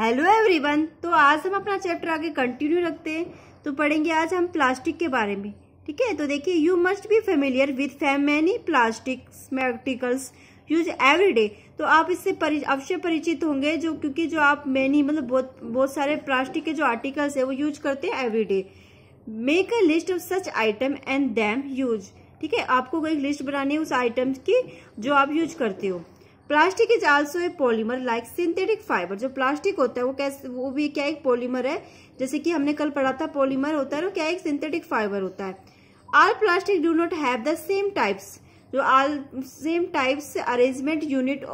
hello everyone तो आज हम अपना चैप्टर आगे कंटिन्यू रखते हैं तो पढ़ेंगे आज हम प्लास्टिक के बारे में ठीक है तो देखिए you must be familiar with many plastic materials use every day तो आप इससे अवश्य परिचित होंगे जो क्योंकि जो आप मैनी मतलब बहुत बहुत सारे प्लास्टिक के जो आर्टिकल्स है वो यूज करते हैं every day make a list of such item and them use ठीक है आपको एक लिस्ट बनानी है उस आइटम्स की जो आप यूज करते हो plastic is also a polymer like synthetic fibre जो प्लास्टिक होता है वो कैसे वो भी क्या एक पॉलीमर है जैसे कि हमने कल पढ़ा था पॉलीमर होता है वो क्या एक सिंथेटिक फाइबर होता है all plastic do not have the same types जो all same types arrangement unit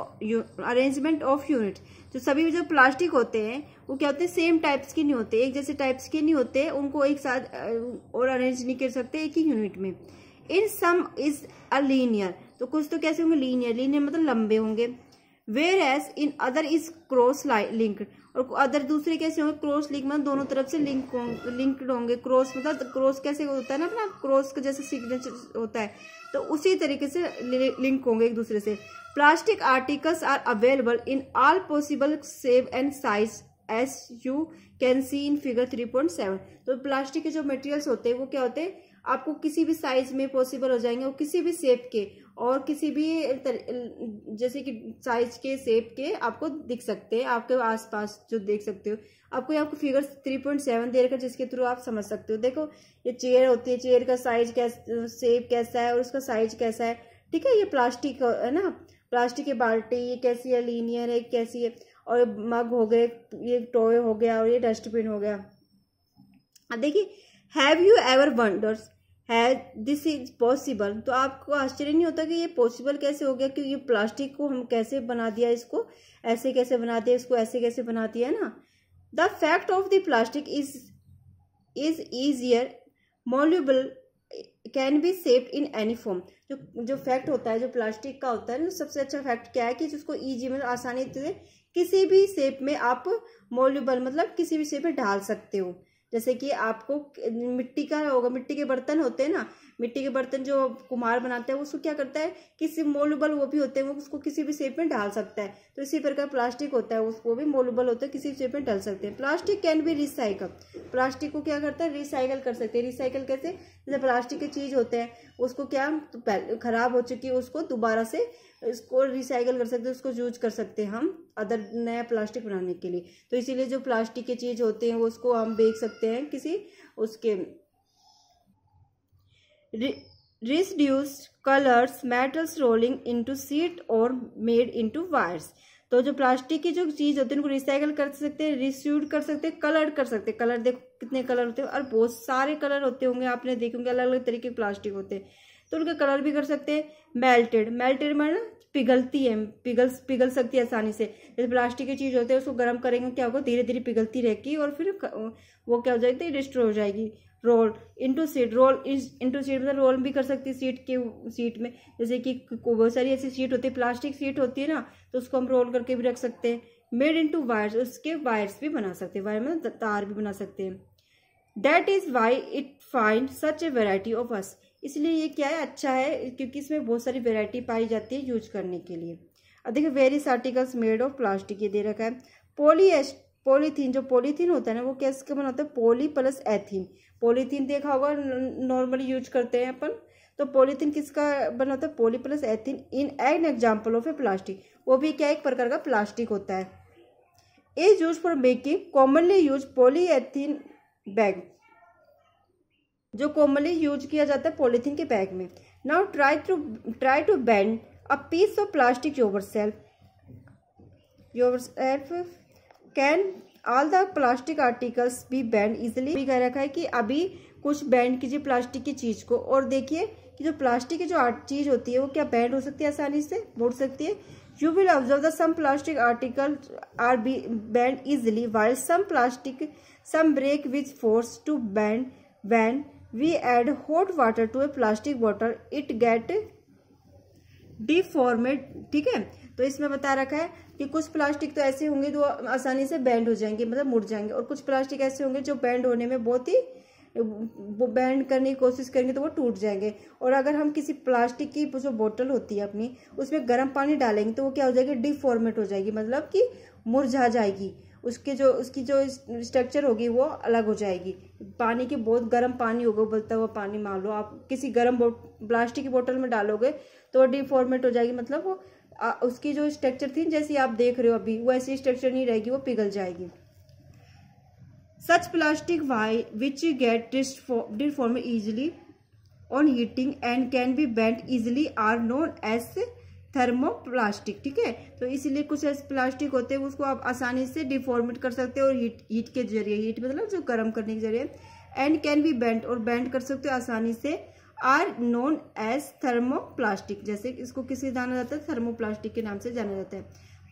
arrangement of unit जो सभी जो प्लास्टिक होते हैं वो क्या होते हैं सेम टाइप्स के नहीं होते एक जैसे टाइप्स के नहीं होते उनको एक साथ और अरेंज नहीं कर सकते एक ही यूनिट में इन सम इज अलीनियर तो कुछ तो कैसे होंगे लीनियर लीनियर मतलब लंबे होंगे whereas in other is cross link और अदर दूसरे कैसे होंगे क्रॉस लिंक मतलब दोनों तरफ से लिंक लिंक्ड होंगे क्रॉस मतलब क्रॉस कैसे होता है ना अपना क्रॉस का जैसे सिग्नेचर होता है तो उसी तरीके से लिंक होंगे एक दूसरे से plastic articles are available in all possible सेव and sizes you can see in figure three point seven तो प्लास्टिक के जो मटेरियल्स होते हैं वो क्या होते हैं आपको किसी भी साइज में पॉसिबल हो जाएंगे और किसी भी शेप के और किसी भी जैसे कि साइज के शेप के आपको दिख सकते हैं आपके आसपास जो देख सकते हो आपको यहाँ आपको फिगर थ्री पॉइंट सेवन दे रखा जिसके थ्रू आप समझ सकते हो देखो ये चेयर होती है चेयर का साइज कैसा शेप कैसा है और उसका साइज कैसा है ठीक है ये प्लास्टिक है ना प्लास्टिक की बाल्टी ये कैसी है लीनियर है कैसी है और मग हो गए ये टॉय हो गया और ये डस्टबिन हो गया देखिए have you ever wonders how this is possible तो आपको आश्चर्य नहीं होता कि ये पॉसिबल कैसे हो गया क्योंकि प्लास्टिक को हम कैसे बना दिया इसको ऐसे कैसे बना दिया इसको ऐसे कैसे बना दिया ना the fact of the plastic is is easier mouldable can be shaped in any form जो जो फैक्ट होता है जो प्लास्टिक का होता है ना सबसे अच्छा फैक्ट क्या है कि जिसको ईजी मतलब आसानी से किसी भी शेप में आप मोल्यूबल मतलब किसी भी शेप में ढाल सकते हो जैसे कि आपको मिट्टी का होगा मिट्टी के बर्तन होते हैं ना मिट्टी के बर्तन जो कुम्हार बनाता है वो उसको क्या करता है किसी मोलबल वो भी होते हैं वो उसको किसी भी शेप में डाल सकता है तो इसी प्रकार प्लास्टिक होता है उसको भी मोलबल होता है किसी भी शेप में डाल सकते हैं प्लास्टिक कैन भी रिसाइकल प्लास्टिक को क्या करता है रिसाइकल कर सकते हैं रिसाइकल कैसे जैसे प्लास्टिक के चीज़ होते हैं उसको क्या खराब हो चुकी है उसको दोबारा से इसको रिसाइकल कर सकते हैं उसको यूज कर सकते हैं हम अदर नया प्लास्टिक बनाने के लिए तो इसीलिए जो प्लास्टिक के चीज़ होते हैं वो उसको हम बेच सकते हैं किसी उसके reduced colours metals rolling into sheet और मेड इनटू वायर्स तो जो प्लास्टिक की जो चीज़ होती है उनको रिसाइकल कर सकते हैं रिस्यूड कर सकते हैं कलर कर सकते हैं कलर देखो कितने कलर होते हैं और बहुत सारे कलर होते होंगे आपने देखे होंगे अलग अलग तरीके के प्लास्टिक होते हैं तो उनका कलर भी कर सकते हैं मेल्टेड मेल्टेड ना पिघलती है पिघल पिघल सकती है आसानी से जैसे प्लास्टिक की चीज़ होती है उसको गर्म करेंगे क्या होगा धीरे धीरे पिघलती रहेगी और फिर वो क्या हो जाएगी डिस्ट्रॉय हो जाएगी roll into sheet roll into sheet मतलब रोल भी कर सकती है सीट के सीट में जैसे कि बहुत सारी ऐसी सीट होती है प्लास्टिक सीट होती है ना तो उसको हम रोल करके भी रख सकते हैं मेड इंटू वायर्स उसके वायर्स भी बना सकते हैं वायर मतलब तार भी बना सकते हैं that is why it find such a variety of us इसलिए ये क्या है अच्छा है क्योंकि इसमें बहुत सारी वेराइटी पाई जाती है यूज करने के लिए अब देखिए various articles made of plastic ये दे रखा है पोली पॉलीथीन जो पॉलीथीन होता है ना वो कैसे बना होता है पॉली प्लस एथीन पॉलीथीन देखा होगा नॉर्मली यूज करते हैं अपन तो पॉलीथीन किसका बना होता है poly plus ethene in an example of a plastic वो भी क्या एक प्रकार का प्लास्टिक होता है is use for making commonly use poly ethene bag जो कॉमनली यूज किया जाता है पॉलीथीन के बैग में now try to try to bend a piece of plastic yourself yourself can all the plastic articles भी bend easily भी कह रखा है कि अभी कुछ बैंड कीजिए प्लास्टिक की चीज को और देखिए कि जो प्लास्टिक की जो चीज होती है वो क्या बैंड हो सकती है आसानी से मुड़ सकती है you will observe the some plastic article are be bend easily while some plastic some break with force to bend when we add hot water to a plastic water it get deformed ठीक है तो इसमें बता रखा है कि कुछ plastic तो ऐसे होंगे जो आसानी से बैंड हो जाएंगे मतलब मुड़ जाएंगे और कुछ प्लास्टिक ऐसे होंगे जो बैंड होने में बहुत ही वो बैंड करने की कोशिश करेंगे तो वो टूट जाएंगे और अगर हम किसी प्लास्टिक की जो बोतल होती है अपनी उसमें गर्म पानी डालेंगे तो वो क्या हो जाएगी डिफॉर्मेट हो जाएगी मतलब कि मुरझा जाएगी उसके जो उसकी जो स्ट्रक्चर होगी वो अलग हो जाएगी पानी की बहुत गर्म पानी होगा उबलता हुआ पानी मान लो आप किसी गर्म प्लास्टिक की बोतल में डालोगे तो वो डिफॉर्मेट हो जाएगी मतलब वो आ, उसकी जो स्ट्रक्चर थी जैसी आप देख रहे हो अभी वो ऐसी स्ट्रक्चर नहीं रहेगी वो पिघल जाएगी such plastic why which get deform easily on heating and can be bent easily are known as plastic ठीक है तो इसीलिए कुछ ऐसे प्लास्टिक होते हैं उसको आप आसानी से डिफॉर्मेट कर सकते हो और हीट हीट के जरिए हीट मतलब जो गर्म करने के जरिए एंड कैन बी बेंट और बेंट कर सकते हो आसानी से आर नोन एज थर्मोप्लास्टिक जैसे इसको किसी जाना जाता है थर्मोप्लास्टिक के नाम से जाना जाता है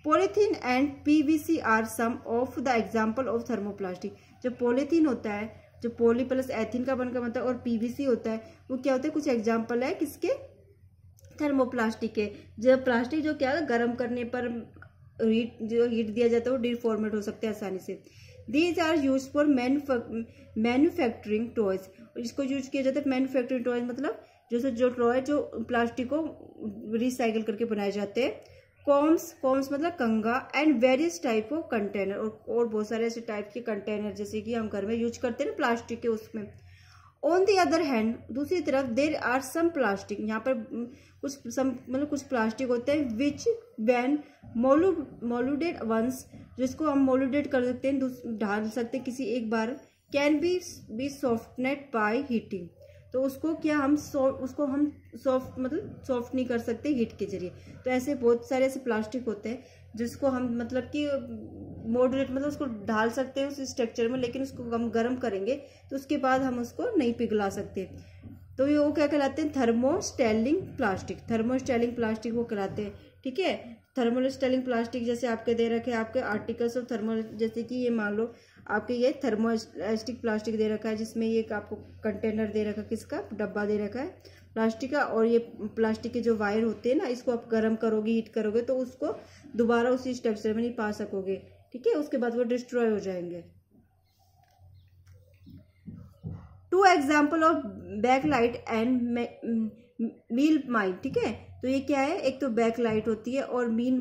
polythene and PVC are some of the example of thermoplastic जो पोलिथीन होता है जो पोली प्लस एथिन का बनकर बनता है और पीवीसी होता है वो क्या होता है कुछ एग्जाम्पल है किसके थर्मोप्लास्टिक के जो प्लास्टिक जो क्या गर्म करने पर हीट जो हीट दिया जाता है वो डिफॉर्मेट हो सकते हैं आसानी से these are use for manufacturing toys इसको यूज किया जाता है मैन्युफैक्चरिंग टॉयज मतलब जैसे जो टॉय जो प्लास्टिक को रिसाइकिल करके बनाए जाते हैं कॉम्स कॉम्स मतलब कंगा and various type of container और और बहुत सारे ऐसे टाइप के कंटेनर जैसे कि हम घर में यूज करते हैं ना प्लास्टिक के उसमें ऑन द अदर हैंड दूसरी तरफ देर आर सम प्लास्टिक यहाँ पर कुछ सम मतलब कुछ प्लास्टिक होते हैं which when mould moulded once जिसको हम मोलूडेड कर सकते हैं ढाल सकते हैं किसी एक बार can be be softened by heating तो उसको क्या हम सॉफ्ट उसको हम सॉफ्ट मतलब सॉफ्ट नहीं कर सकते हीट के जरिए तो ऐसे बहुत सारे ऐसे प्लास्टिक होते हैं जिसको हम मतलब कि मॉडरेट मतलब उसको डाल सकते हैं उस स्ट्रक्चर में लेकिन उसको हम गर्म करेंगे तो उसके बाद हम उसको नहीं पिघला सकते तो ये वो क्या कहलाते हैं थर्मोस्टेलिंग प्लास्टिक थर्मोस्टेलिंग प्लास्टिक वो कहलाते हैं ठीक है थर्मोस्टेलिंग प्लास्टिक जैसे आपके दे रखे हैं आपके आर्टिकल्स और थर्मो जैसे कि ये मान लो आपके ये थर्मोस्टिक प्लास्टिक दे रखा है जिसमें ये आपको कंटेनर दे रखा है किसका डब्बा दे रखा है प्लास्टिक का और ये प्लास्टिक के जो वायर होते हैं ना इसको आप गर्म करोगे हीट करोगे तो उसको दोबारा उसी स्ट्रक्चर में नहीं पा सकोगे ठीक है उसके बाद वो डिस्ट्रॉय हो जाएंगे two example of bakelite and melamine ठीक है तो ये क्या है एक तो बैक लाइट होती है और मीन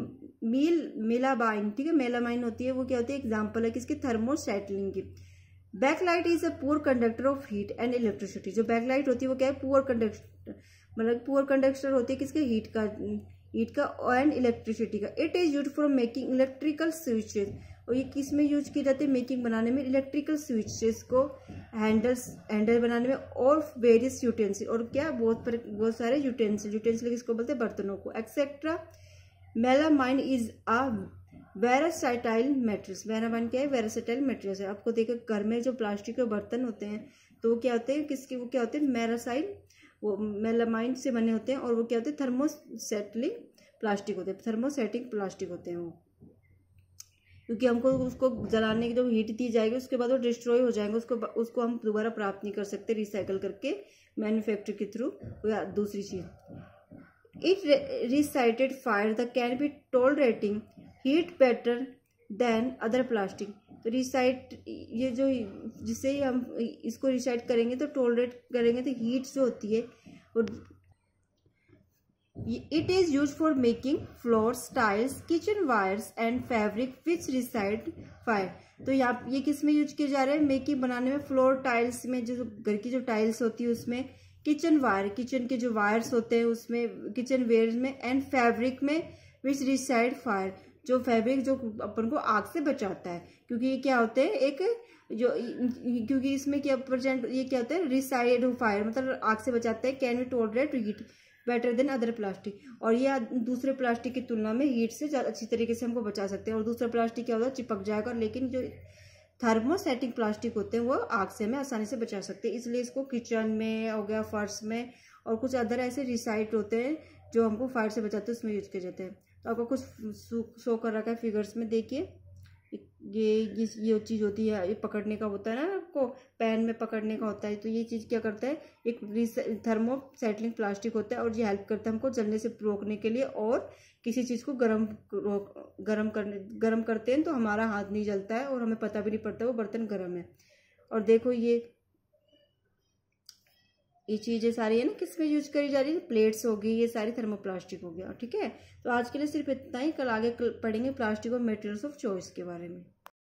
मील मेलाबाइन ठीक है मेलामाइन होती है वो क्या होती है एग्जाम्पल है किसकी थर्मोसेटलिंग की bakelite is a poor conductor of heat and electricity जो बैक लाइट होती है वो क्या है पुअर कंडक्टर मतलब पुअर कंडक्टर होती है किसके हीट का हीट का एंड इलेक्ट्रिसिटी का it is use for making electrical switches और ये किस में यूज किए जाते हैं मेकिंग बनाने में इलेक्ट्रिकल स्विचेस को हैंडल्स हैंडल बनाने में और वेरियस यूटेंसिल और क्या बहुत पर, बहुत सारे यूटेंसिल यूटेंसिल किसको बोलते हैं बर्तनों को etcetera melamine is a versatile material melamine क्या है वेरासाइटाइल मेटेरियल है आपको देखो घर में जो प्लास्टिक के बर्तन होते हैं तो क्या होते हैं किसके वो क्या होते हैं मेरासाइल वो मेलामाइन से बने होते हैं और वो क्या होते हैं थर्मोसेटलिंग प्लास्टिक होते हैं थर्मोसेटिंग प्लास्टिक होते हैं वो क्योंकि हमको उसको जलाने की जो हीट दी जाएगी उसके बाद वो डिस्ट्रॉय हो जाएंगे उसको उसको हम दोबारा प्राप्त नहीं कर सकते रिसाइकल करके मैन्युफैक्चर के थ्रू या दूसरी चीज it resisted fire the can be tolerating heat better than other plastic तो रिसाइट ये जो जिससे हम इसको रिसाइट करेंगे तो टोलरेट करेंगे तो हीट जो होती है वो it is use for making floor tiles kitchen wires and fabric which resist fire तो यहाँ ये किस में यूज किया जा रहा है मेकिंग बनाने में फ्लोर टाइल्स में जो घर की जो टाइल्स होती है उसमें किचन वायर किचन के जो वायर्स होते हैं उसमें किचन वेयर में एंड फैब्रिक में विच रिसाइड फायर जो फैब्रिक जो अपन को आग से बचाता है क्योंकि ये क्या होते हैं एक जो क्योंकि इसमें क्या प्रजेंट ये क्या होता है रिसाइड फायर मतलब आग से बचाते हैं can you tolerate heat better than other plastic और ये दूसरे प्लास्टिक की तुलना में हीट से अच्छी तरीके से हमको बचा सकते हैं और दूसरा प्लास्टिक क्या होता है चिपक जाएगा लेकिन जो थर्मोसेटिक प्लास्टिक होते हैं वो आग से हमें आसानी से बचा सकते हैं इसलिए इसको किचन में हो गया फर्श में और कुछ अदर ऐसे रिसाइट होते हैं जो हमको फायर से बचाते हैं उसमें यूज किए जाते हैं आपको कुछ शो कर रखा है फिगर्स में देखिए ये ये ये चीज़ होती है ये पकड़ने का होता है ना आपको पैन में पकड़ने का होता है तो ये चीज़ क्या करता है एक थर्मो सेटलिंग प्लास्टिक होता है और ये हेल्प करता है हमको जलने से रोकने के लिए और किसी चीज़ को गर्म गर्म करने गर्म करते हैं तो हमारा हाथ नहीं जलता है और हमें पता भी नहीं पड़ता वो बर्तन गर्म है और देखो ये ये चीज़ें सारी है ना किस में यूज करी जा रही है प्लेट्स होगी ये सारी थर्मोप्लास्टिक हो गया ठीक है तो आज के लिए सिर्फ इतना ही कल आगे पढ़ेंगे प्लास्टिक और मेटेरियल्स ऑफ चॉइस के बारे में